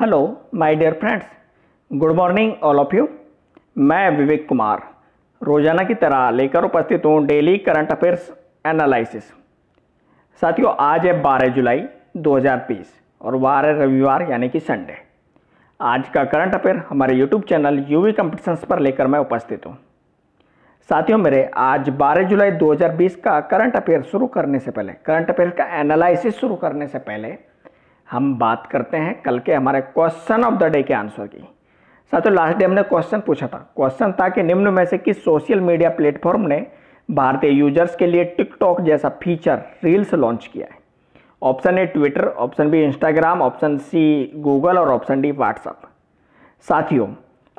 hello my dear friends good morning all of you मैं विवेक कुमार रोजाना की तरह लेकर उपस्थित हूँ डेली करंट अफेयर्स एनालिसिस साथियों आज है 12 जुलाई 2020 और वार है रविवार यानी कि संडे आज का करंट अफेयर हमारे यूट्यूब चैनल यूवी कंपटीशंस पर लेकर मैं उपस्थित हूँ साथियों मेरे आज बारह जुलाई दो का करंट अफेयर शुरू करने से पहले करंट अफेयर का एनालिसिस शुरू करने से पहले हम बात करते हैं कल के हमारे क्वेश्चन ऑफ द डे के आंसर की साथियों लास्ट डे हमने क्वेश्चन पूछा था क्वेश्चन था कि निम्न में से किस सोशल मीडिया प्लेटफॉर्म ने भारतीय यूजर्स के लिए टिकटॉक जैसा फीचर रील्स लॉन्च किया है option A Twitter option B Instagram option C Google और ऑप्शन डी व्हाट्सअप साथियों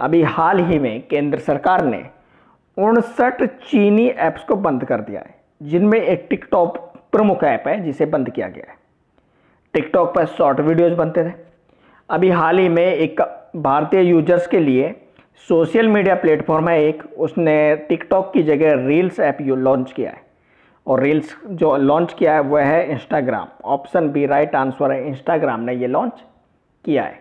अभी हाल ही में केंद्र सरकार ने उनसठ चीनी ऐप्स को बंद कर दिया है जिनमें एक टिकटॉक प्रमुख ऐप है जिसे बंद किया गया है टिकटॉक पर शॉर्ट वीडियोस बनते थे अभी हाल ही में एक भारतीय यूजर्स के लिए सोशल मीडिया प्लेटफॉर्म है एक उसने टिकटॉक की जगह रील्स ऐप लॉन्च किया है और रील्स जो लॉन्च किया है वह है Instagram option B right answer है इंस्टाग्राम ने ये लॉन्च किया है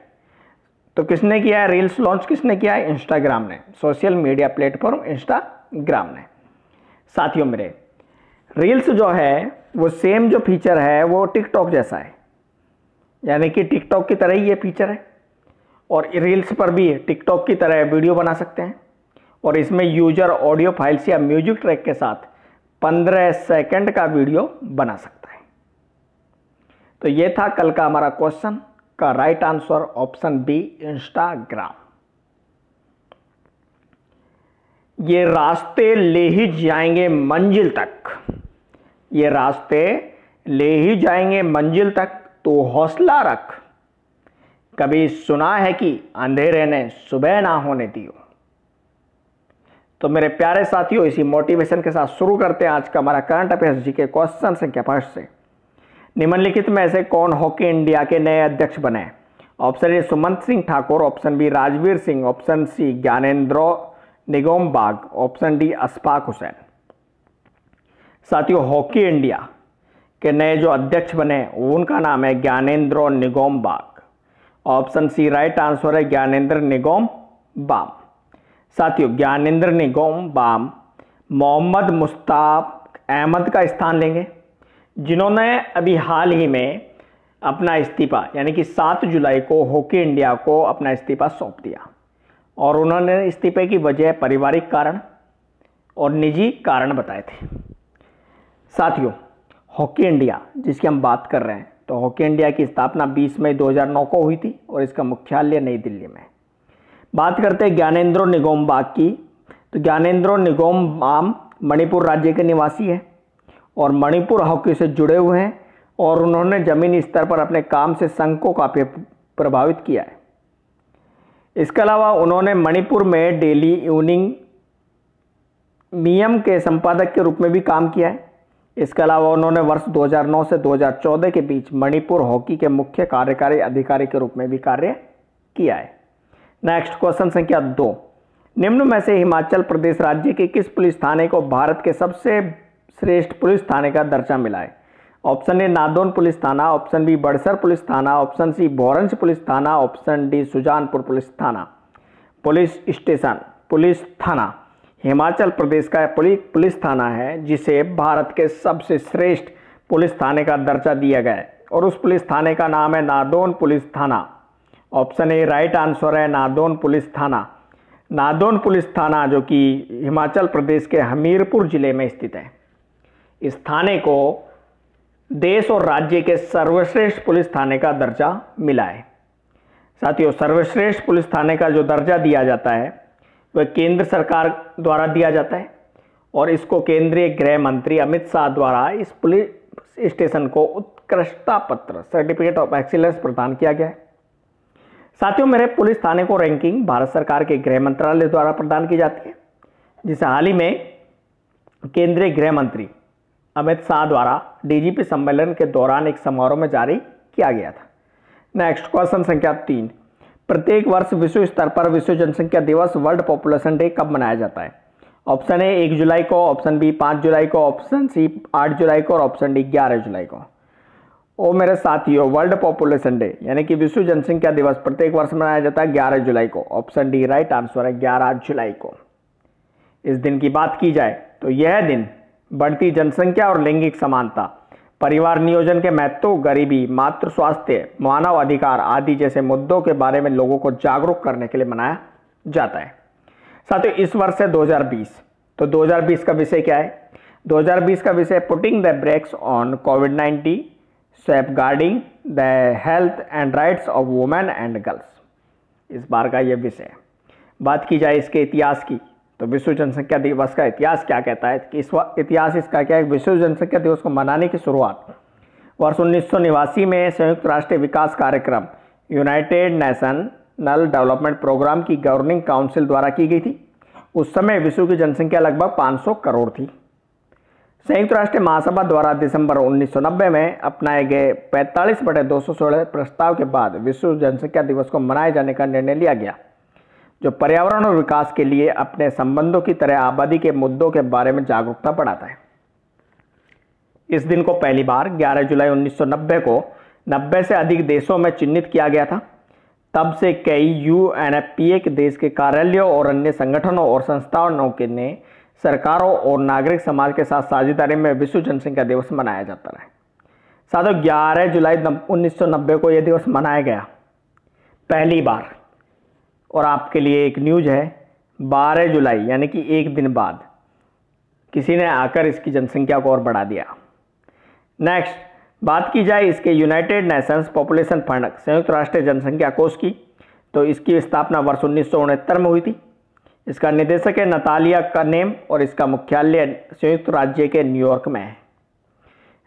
तो किसने किया है रील्स लॉन्च किसने किया है इंस्टाग्राम ने सोशल मीडिया प्लेटफॉर्म इंस्टाग्राम ने साथियों मेरे रील्स जो है वो सेम जो फीचर है वो टिकटॉक जैसा है यानी कि टिकटॉक की तरह ही ये फीचर है और रील्स पर भी टिकटॉक की तरह वीडियो बना सकते हैं और इसमें यूजर ऑडियो फाइल्स या म्यूजिक ट्रैक के साथ 15 सेकंड का वीडियो बना सकता है तो ये था कल का हमारा क्वेश्चन का right answer option B Instagram ये रास्ते ले ही जाएंगे मंजिल तक ये रास्ते ले ही जाएंगे मंजिल तक तो हौसला रख कभी सुना है कि अंधेरे ने सुबह ना होने दियो तो मेरे प्यारे साथियों इसी मोटिवेशन के साथ शुरू करते हैं आज का हमारा करंट अफेयर्स जी के क्वेश्चन संख्या फर्स्ट से निम्नलिखित में से कौन हॉकी इंडिया के नए अध्यक्ष बने option A Sumant Singh Thakur option B Rajveer Singh option C Gyanendra Ningombam option D Ashfaq Hussain साथियों हॉकी इंडिया के नए जो अध्यक्ष बने उनका नाम है Gyanendra Ningombam option C right answer है ज्ञानेन्द्र निगोम बाम साथियों ज्ञानेन्द्र निगोम बाम मोहम्मद मुश्ताक अहमद का स्थान लेंगे जिन्होंने अभी हाल ही में अपना इस्तीफा यानी कि 7 जुलाई को हॉकी इंडिया को अपना इस्तीफा सौंप दिया और उन्होंने इस्तीफे की वजह पारिवारिक कारण और निजी कारण बताए थे साथियों हॉकी इंडिया जिसकी हम बात कर रहे हैं तो हॉकी इंडिया की स्थापना 20 मई 2009 को हुई थी और इसका मुख्यालय नई दिल्ली में बात करते हैं ज्ञानेन्द्रो निगोम बाग की तो ज्ञानेन्द्रो निगोम आम मणिपुर राज्य के निवासी है और मणिपुर हॉकी से जुड़े हुए हैं और उन्होंने ज़मीनी स्तर पर अपने काम से संघ को काफ़ी प्रभावित किया है इसके अलावा उन्होंने मणिपुर में डेली इवनिंग नियम के संपादक के रूप में भी काम किया है इसके अलावा उन्होंने वर्ष 2009 से 2014 के बीच मणिपुर हॉकी के मुख्य कार्यकारी अधिकारी के रूप में भी कार्य किया है नेक्स्ट क्वेश्चन संख्या दो निम्न में से हिमाचल प्रदेश राज्य के किस पुलिस थाने को भारत के सबसे श्रेष्ठ पुलिस थाने का दर्जा मिला है ऑप्शन ए नादौन पुलिस थाना ऑप्शन बी बड़सर पुलिस थाना ऑप्शन सी भोरंज पुलिस थाना ऑप्शन डी सुजानपुर पुलिस थाना पुलिस स्टेशन पुलिस थाना हिमाचल प्रदेश का पुलिस थाना है जिसे भारत के सबसे श्रेष्ठ पुलिस थाने का दर्जा दिया गया है और उस पुलिस थाने का नाम है नादौन पुलिस थाना ऑप्शन ए राइट आंसर है नादौन पुलिस थाना नादौन पुलिस थाना जो कि हिमाचल प्रदेश के हमीरपुर ज़िले में स्थित है इस थाने को देश और राज्य के सर्वश्रेष्ठ पुलिस थाने का दर्जा मिला है साथियों सर्वश्रेष्ठ पुलिस थाने का जो दर्जा दिया जाता है वह केंद्र सरकार द्वारा दिया जाता है और इसको केंद्रीय गृह मंत्री अमित शाह द्वारा इस पुलिस स्टेशन को उत्कृष्टता पत्र सर्टिफिकेट ऑफ एक्सीलेंस प्रदान किया गया है साथियों मेरे पुलिस थाने को रैंकिंग भारत सरकार के गृह मंत्रालय द्वारा प्रदान की जाती है जिसे हाल ही में केंद्रीय गृह मंत्री अमित शाह द्वारा डीजीपी सम्मेलन के दौरान एक समारोह में जारी किया गया था नेक्स्ट क्वेश्चन संख्या तीन प्रत्येक वर्ष विश्व स्तर पर विश्व जनसंख्या दिवस वर्ल्ड पॉपुलेशन डे कब मनाया जाता है ऑप्शन ए एक जुलाई को ऑप्शन बी पाँच जुलाई को ऑप्शन सी आठ जुलाई को और ऑप्शन डी ग्यारह जुलाई को ओ मेरे साथियों वर्ल्ड पॉपुलेशन डे यानी कि विश्व जनसंख्या दिवस प्रत्येक वर्ष मनाया जाता है ग्यारह जुलाई को ऑप्शन डी राइट आंसर है ग्यारह जुलाई को इस दिन की बात की जाए तो यह दिन बढ़ती जनसंख्या और लैंगिक समानता परिवार नियोजन के महत्व गरीबी मातृ स्वास्थ्य मानव अधिकार आदि जैसे मुद्दों के बारे में लोगों को जागरूक करने के लिए मनाया जाता है साथियों इस वर्ष है 2020 तो 2020 का विषय क्या है 2020 का विषय putting the brakes on COVID nineteen safeguarding the health and rights of women and girls इस बार का यह विषय बात की जाए इसके इतिहास की तो विश्व जनसंख्या दिवस का इतिहास क्या कहता है कि इस इतिहास इसका क्या है विश्व जनसंख्या दिवस को मनाने की शुरुआत वर्ष उन्नीस में संयुक्त राष्ट्र विकास कार्यक्रम United national development programme की गवर्निंग काउंसिल द्वारा की गई थी उस समय विश्व की जनसंख्या लगभग 500 करोड़ थी संयुक्त राष्ट्र महासभा द्वारा दिसंबर 1990 में अपनाए गए 45 बटे दो प्रस्ताव के बाद विश्व जनसंख्या दिवस को मनाए जाने का निर्णय लिया गया जो पर्यावरण और विकास के लिए अपने संबंधों की तरह आबादी के मुद्दों के बारे में जागरूकता बढ़ाता है इस दिन को पहली बार 11 जुलाई 1990 को 90 से अधिक देशों में चिन्हित किया गया था तब से कई यू एन के देश के कार्यालयों और अन्य संगठनों और संस्थानों के ने सरकारों और नागरिक समाज के साथ साझेदारी में विश्व जनसंख्या दिवस मनाया जाता रहा साथ 11 जुलाई 1990 को यह दिवस मनाया गया पहली बार और आपके लिए एक न्यूज है 12 जुलाई यानी कि एक दिन बाद किसी ने आकर इसकी जनसंख्या को और बढ़ा दिया नेक्स्ट बात की जाए इसके यूनाइटेड नेशंस पॉपुलेशन फंड संयुक्त राष्ट्र जनसंख्या कोष की तो इसकी स्थापना वर्ष उन्नीस में हुई थी इसका निदेशक है नतालिया का नेम और इसका मुख्यालय संयुक्त राज्य के न्यूयॉर्क में है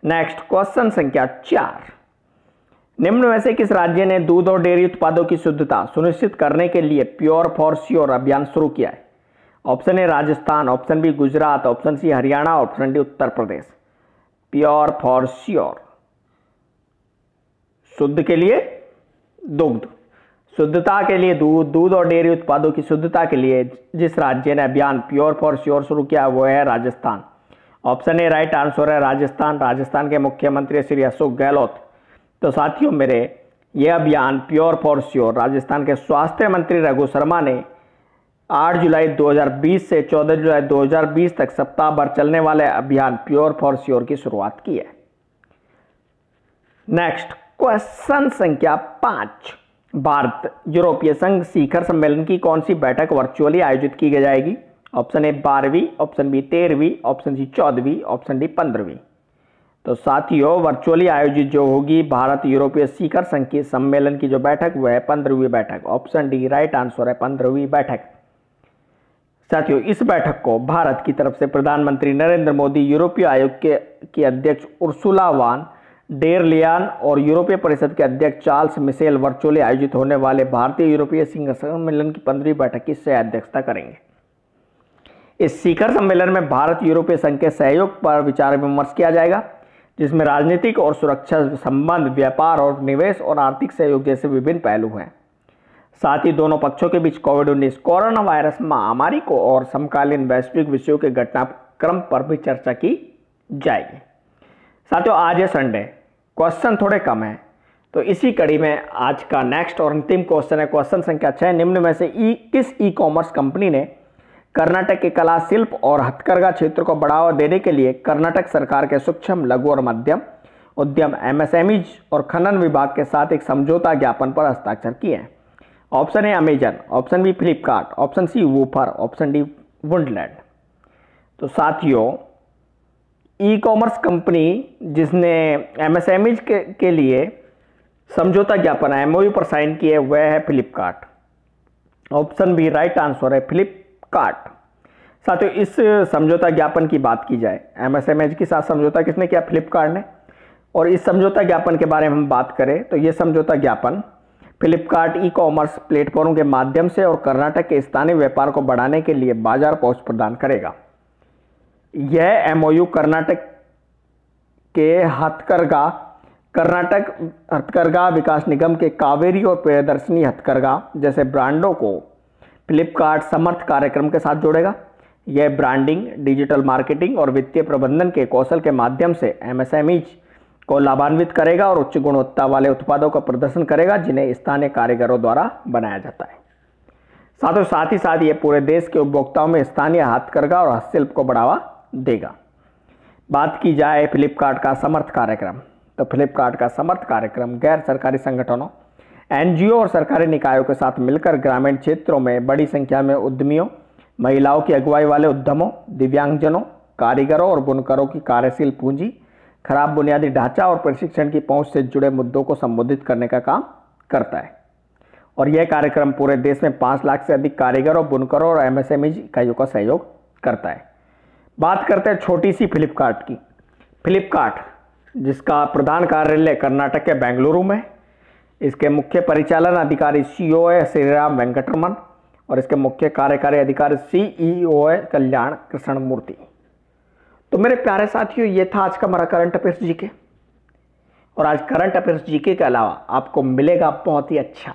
नेक्स्ट क्वेश्चन संख्या चार निम्न में से किस राज्य ने दूध और डेयरी उत्पादों की शुद्धता सुनिश्चित करने के लिए प्योर फॉर श्योर अभियान शुरू किया है option A Rajasthan option B Gujarat option C Haryana option D Uttar Pradesh pure for sure शुद्ध के लिए दुग्ध शुद्धता के लिए दूध दूध और डेयरी उत्पादों की शुद्धता के लिए जिस राज्य ने अभियान प्योर फॉर श्योर शुरू किया वो है Rajasthan option A right answer है राजस्थान राजस्थान के मुख्यमंत्री श्री अशोक गहलोत तो साथियों मेरे ये अभियान प्योर फॉर श्योर राजस्थान के स्वास्थ्य मंत्री रघु शर्मा ने 8 जुलाई 2020 से 14 जुलाई 2020 तक सप्ताह भर चलने वाले अभियान प्योर फॉर श्योर की शुरुआत की है नेक्स्ट क्वेश्चन संख्या पांच भारत यूरोपीय संघ शिखर सम्मेलन की कौन सी बैठक वर्चुअली आयोजित की जाएगी ऑप्शन ए बारहवीं ऑप्शन बी तेरहवीं ऑप्शन सी चौदहवीं ऑप्शन डी पंद्रहवीं तो साथियों वर्चुअली आयोजित जो होगी भारत यूरोपीय शिखर संघ के सम्मेलन की जो बैठक वह है पंद्रहवीं बैठक ऑप्शन डी राइट आंसर है पंद्रहवीं बैठक साथियों इस बैठक को भारत की तरफ से प्रधानमंत्री नरेंद्र मोदी यूरोपीय आयोग के की अध्यक्ष उर्सुला वान डेरलियान और यूरोपीय परिषद के अध्यक्ष चार्ल्स मिसेल वर्चुअली आयोजित होने वाले भारतीय यूरोपीय शिखर सम्मेलन की पंद्रहवीं बैठक की सह अध्यक्षता करेंगे इस शिखर सम्मेलन में भारत यूरोपीय संघ के सहयोग पर विचार विमर्श किया जाएगा जिसमें राजनीतिक और सुरक्षा संबंध व्यापार और निवेश और आर्थिक सहयोग जैसे विभिन्न पहलू हैं साथ ही दोनों पक्षों के बीच कोविड उन्नीस कोरोना वायरस महामारी को और समकालीन वैश्विक विषयों के घटनाक्रम पर भी चर्चा की जाएगी साथियों आज है संडे क्वेश्चन थोड़े कम हैं तो इसी कड़ी में आज का नेक्स्ट और अंतिम क्वेश्चन है क्वेश्चन संख्या छः निम्न में से ई किस ई कॉमर्स कंपनी ने कर्नाटक के कला शिल्प और हथकरघा क्षेत्र को बढ़ावा देने के लिए कर्नाटक सरकार के सूक्ष्म लघु और मध्यम उद्यम एमएसएमईज e और खनन विभाग के साथ एक समझौता ज्ञापन पर हस्ताक्षर किए हैं option A Amazon option B Flipkart option C woofer option D वुंडलैंड तो साथियों ई कॉमर्स कंपनी जिसने एमएसएमईज e के, के लिए समझौता ज्ञापन एमओयू पर साइन किया है वह है Flipkart option B right answer है फ्लिप काट साथियों इस समझौता ज्ञापन की बात की जाए एमएसएमएच के साथ समझौता किसने किया फ्लिपकार्ट ने और इस समझौता ज्ञापन के बारे में हम बात करें तो ये समझौता ज्ञापन फ्लिपकार्ट ई कॉमर्स प्लेटफॉर्म के माध्यम से और कर्नाटक के स्थानीय व्यापार को बढ़ाने के लिए बाजार पहुंच प्रदान करेगा यह एमओयू कर्नाटक के हथकरगा कर्नाटक हथकरघा विकास निगम के कावेरी और प्रियदर्शनी हथकरघा जैसे ब्रांडों को फ्लिपकार्ट समर्थ कार्यक्रम के साथ जोड़ेगा यह ब्रांडिंग डिजिटल मार्केटिंग और वित्तीय प्रबंधन के कौशल के माध्यम से एमएसएमईज को लाभान्वित करेगा और उच्च गुणवत्ता वाले उत्पादों का प्रदर्शन करेगा जिन्हें स्थानीय कारीगरों द्वारा बनाया जाता है साथ साथ ही साथ ये पूरे देश के उपभोक्ताओं में स्थानीय हाथकरघा और हस्तशिल्प को बढ़ावा देगा बात की जाए फ्लिपकार्ट का समर्थ कार्यक्रम तो फ्लिपकार्ट का समर्थ कार्यक्रम गैर सरकारी संगठनों एनजीओ और सरकारी निकायों के साथ मिलकर ग्रामीण क्षेत्रों में बड़ी संख्या में उद्यमियों महिलाओं की अगुवाई वाले उद्यमों दिव्यांगजनों कारीगरों और बुनकरों की कार्यशील पूंजी खराब बुनियादी ढांचा और प्रशिक्षण की पहुंच से जुड़े मुद्दों को संबोधित करने का काम करता है और यह कार्यक्रम पूरे देश में पाँच लाख से अधिक कारीगरों बुनकरों और एमएसएमई इकाइयों का सहयोग करता है बात करते हैं छोटी सी फ्लिपकार्ट की फ्लिपकार्ट जिसका प्रधान कार्यालय कर्नाटक के बेंगलुरु में है इसके मुख्य परिचालन अधिकारी सी ओ श्री श्रीराम वेंकटरमन और इसके मुख्य कार्यकारी अधिकारी सीईओ है e कल्याण कृष्ण मूर्ति तो मेरे प्यारे साथियों ये था आज का हमारा करंट अफेयर्स जीके और आज करंट अफेयर्स जीके के अलावा आपको मिलेगा बहुत ही अच्छा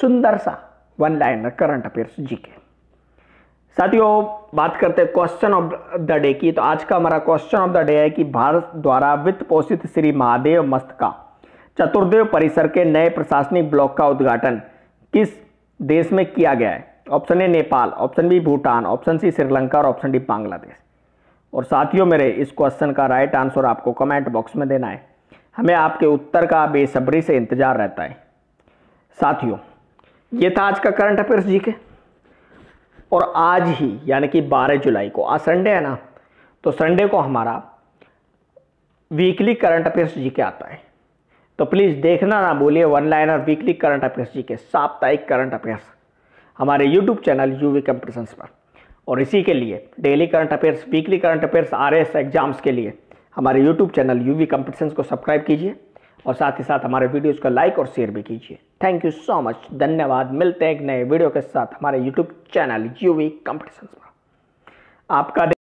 सुंदर सा one liner current affairs GK साथियों बात करते हैं क्वेश्चन ऑफ द डे की तो आज का हमारा क्वेश्चन ऑफ द डे है कि भारत द्वारा वित्त पोषित श्री महादेव मस्त का चतुर्देव परिसर के नए प्रशासनिक ब्लॉक का उद्घाटन किस देश में किया गया है option A Nepal option B Bhutan option C Sri Lanka और ऑप्शन डी बांग्लादेश और साथियों मेरे इस क्वेश्चन का राइट आंसर आपको कमेंट बॉक्स में देना है हमें आपके उत्तर का बेसब्री से इंतजार रहता है साथियों ये था आज का करंट अफेयर्स जी के और आज ही यानी कि 12 जुलाई को आज संडे है ना तो संडे को हमारा वीकली करंट अफेयर्स जी के आता है तो प्लीज़ देखना ना बोलिए one liner weekly current affairs GK साप्ताहिक करंट अफेयर्स हमारे यूट्यूब चैनल वी कंपटीशंस पर और इसी के लिए daily current affairs weekly current affairs or exams के लिए हमारे यूट्यूब चैनल वी कंपटीशंस को सब्सक्राइब कीजिए और साथ ही साथ हमारे वीडियोज़ को लाइक और शेयर भी कीजिए थैंक यू सो मच धन्यवाद मिलते हैं एक नए वीडियो के साथ हमारे यूट्यूब चैनल वी कंपटीशंस पर आपका